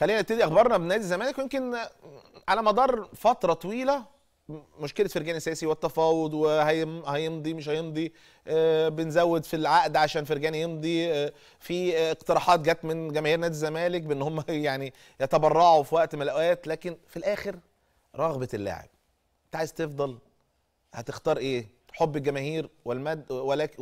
خلينا نبتدي اخبارنا بنادي الزمالك ويمكن على مدار فتره طويله مشكله فرجاني اساسي والتفاوض وهيمضي مش هيمضي آه، بنزود في العقد عشان فرجاني يمضي آه، في آه، اقتراحات جت من جماهير نادي الزمالك بان هم يعني يتبرعوا في وقت من الاوقات لكن في الاخر رغبه اللاعب انت عايز تفضل هتختار ايه حب الجماهير والمد ولك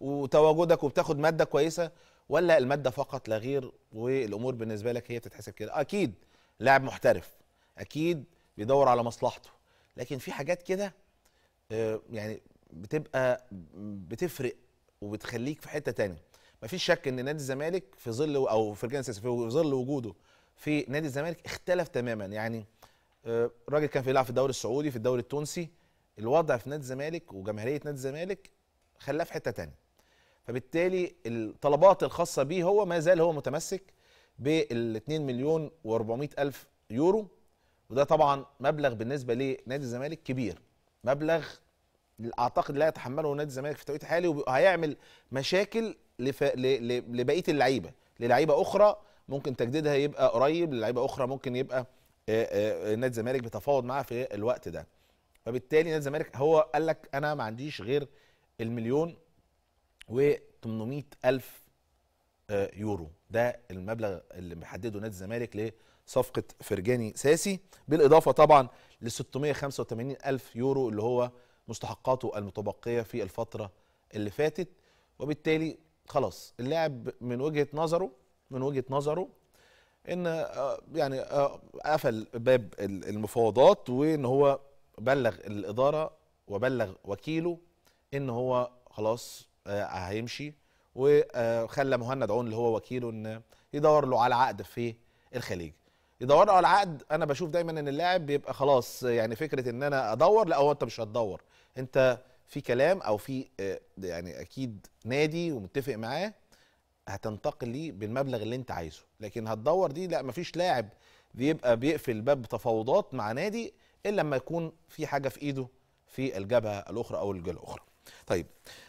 وتواجدك وبتاخد ماده كويسه ولا الماده فقط لا غير والامور بالنسبه لك هي بتتحسب كده اكيد لاعب محترف اكيد بيدور على مصلحته لكن في حاجات كده آه، يعني بتبقى بتفرق وبتخليك في حته تانية مفيش شك ان نادي الزمالك في ظل او في في ظل وجوده في نادي الزمالك اختلف تماما يعني الراجل آه، كان بيلعب في الدوري السعودي في الدوري التونسي الوضع في نادي الزمالك وجماهيريه نادي الزمالك خلاه في حته تانية فبالتالي الطلبات الخاصه بيه هو ما زال هو متمسك بال 2 مليون و400 الف يورو وده طبعا مبلغ بالنسبه لنادي الزمالك كبير مبلغ اعتقد لا يتحمله نادي الزمالك في التوقيت الحالي وهيعمل مشاكل لف... ل... ل... لبقيه اللعيبه للعيبه اخرى ممكن تجديدها يبقى قريب للعيبه اخرى ممكن يبقى نادي الزمالك بيتفاوض معاه في الوقت ده فبالتالي نادي الزمالك هو قال لك انا ما عنديش غير المليون و 800 ألف آه، يورو ده المبلغ اللي محدده نادي الزمالك لصفقة فرجاني ساسي بالإضافة طبعا ل 685 ألف يورو اللي هو مستحقاته المتبقية في الفترة اللي فاتت وبالتالي خلاص اللاعب من وجهة نظره من وجهة نظره ان آه، يعني آه، قفل باب المفاوضات وان هو بلغ الاداره وبلغ وكيله ان هو خلاص آه، هيمشي وخلى مهند عون اللي هو وكيله ان يدور له على عقد في الخليج يدور له على عقد انا بشوف دايما ان اللاعب بيبقى خلاص يعني فكره ان انا ادور لا هو انت مش هتدور انت في كلام او في آه، يعني اكيد نادي ومتفق معاه هتنتقل ليه بالمبلغ اللي انت عايزه لكن هتدور دي لا مفيش لاعب بيبقى بيقفل باب تفاوضات مع نادي الا لما يكون في حاجه في ايده في الجبهه الاخرى او الجهه الاخرى طيب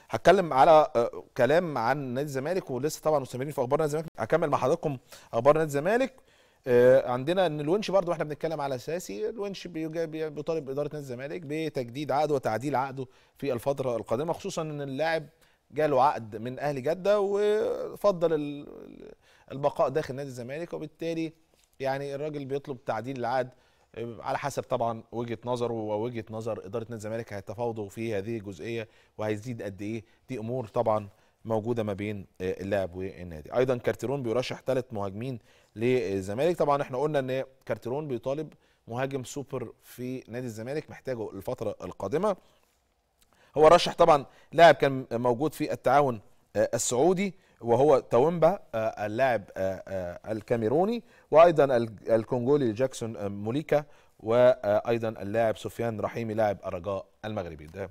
هتكلم على آه، كلام عن نادي الزمالك ولسه طبعا مستمرين في اخبار نادي الزمالك هكمل مع حضراتكم اخبار نادي الزمالك آه، عندنا ان الونش برضه واحنا بنتكلم على اساسي الونش بيطالب اداره نادي الزمالك بتجديد عقده وتعديل عقده في الفتره القادمه خصوصا ان اللاعب جاله عقد من اهلي جده وفضل البقاء داخل نادي الزمالك وبالتالي يعني الراجل بيطلب تعديل العقد على حسب طبعا وجهه نظره ووجهه نظر اداره نادي الزمالك هيتفاوضوا في هذه الجزئيه وهيزيد قد ايه دي امور طبعا موجوده ما بين آه، اللاعب والنادي ايضا كارتيرون بيرشح ثلاث مهاجمين للزمالك طبعا احنا قلنا ان كارتيرون بيطالب مهاجم سوبر في نادي الزمالك محتاجه الفتره القادمه هو رشح طبعا لاعب كان موجود في التعاون آه، السعودي وهو تاومبا آه، اللاعب آه، آه، الكاميروني وايضا الكونغولي جاكسون موليكا وايضا اللاعب سفيان رحيمي لاعب الرجاء المغربي ده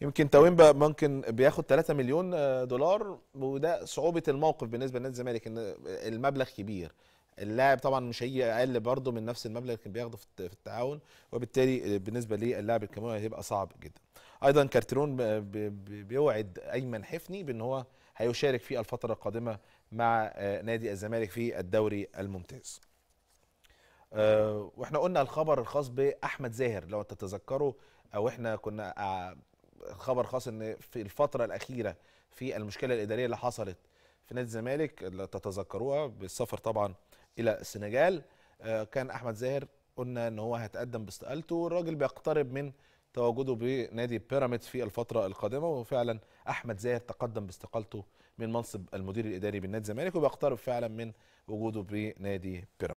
يمكن تاومبا ممكن بياخد 3 مليون دولار وده صعوبه الموقف بالنسبه لنادي الزمالك ان المبلغ كبير اللاعب طبعا مش هي اقل برضه من نفس المبلغ اللي كان بياخده في التعاون وبالتالي بالنسبه للاعب الكاميروني هيبقى صعب جدا ايضا كارترون بيوعد ايمن حفني بان هو هيشارك في الفترة القادمة مع آه، نادي الزمالك في الدوري الممتاز آه، واحنا قلنا الخبر الخاص باحمد زاهر لو انت او احنا كنا آه، خبر خاص ان في الفتره الاخيره في المشكله الاداريه اللي حصلت في نادي الزمالك اللي تتذكروها بالسفر طبعا الى السنغال كان احمد زاهر قلنا ان هو هيتقدم باستقالته والراجل بيقترب من تواجده بنادي بيراميدز في الفتره القادمه وفعلا احمد زاهر تقدم باستقالته من منصب المدير الاداري بالنادي الزمالك وبيقترب فعلا من وجوده بنادي بيراميدز